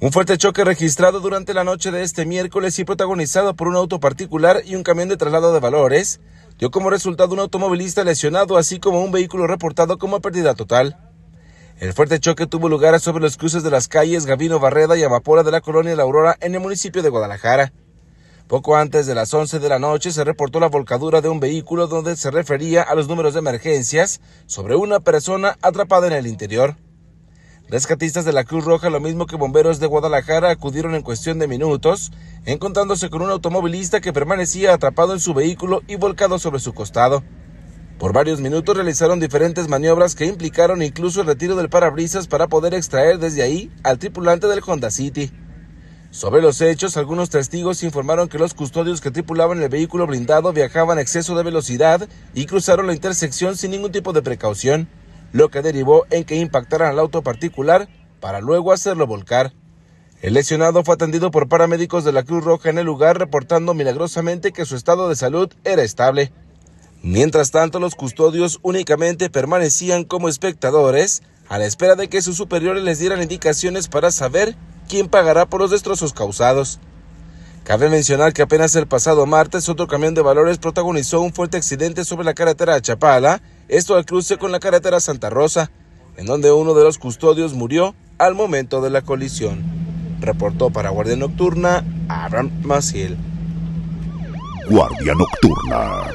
Un fuerte choque registrado durante la noche de este miércoles y protagonizado por un auto particular y un camión de traslado de valores dio como resultado un automovilista lesionado así como un vehículo reportado como pérdida total. El fuerte choque tuvo lugar sobre los cruces de las calles Gavino Barreda y Amapola de la colonia La Aurora en el municipio de Guadalajara. Poco antes de las 11 de la noche se reportó la volcadura de un vehículo donde se refería a los números de emergencias sobre una persona atrapada en el interior. Rescatistas de la Cruz Roja, lo mismo que bomberos de Guadalajara, acudieron en cuestión de minutos, encontrándose con un automovilista que permanecía atrapado en su vehículo y volcado sobre su costado. Por varios minutos realizaron diferentes maniobras que implicaron incluso el retiro del parabrisas para poder extraer desde ahí al tripulante del Honda City. Sobre los hechos, algunos testigos informaron que los custodios que tripulaban el vehículo blindado viajaban a exceso de velocidad y cruzaron la intersección sin ningún tipo de precaución lo que derivó en que impactaran al auto particular para luego hacerlo volcar. El lesionado fue atendido por paramédicos de la Cruz Roja en el lugar, reportando milagrosamente que su estado de salud era estable. Mientras tanto, los custodios únicamente permanecían como espectadores a la espera de que sus superiores les dieran indicaciones para saber quién pagará por los destrozos causados. Cabe mencionar que apenas el pasado martes otro camión de valores protagonizó un fuerte accidente sobre la carretera de Chapala, esto al cruce con la carretera Santa Rosa, en donde uno de los custodios murió al momento de la colisión. Reportó para Guardia Nocturna Abraham Maciel. Guardia Nocturna.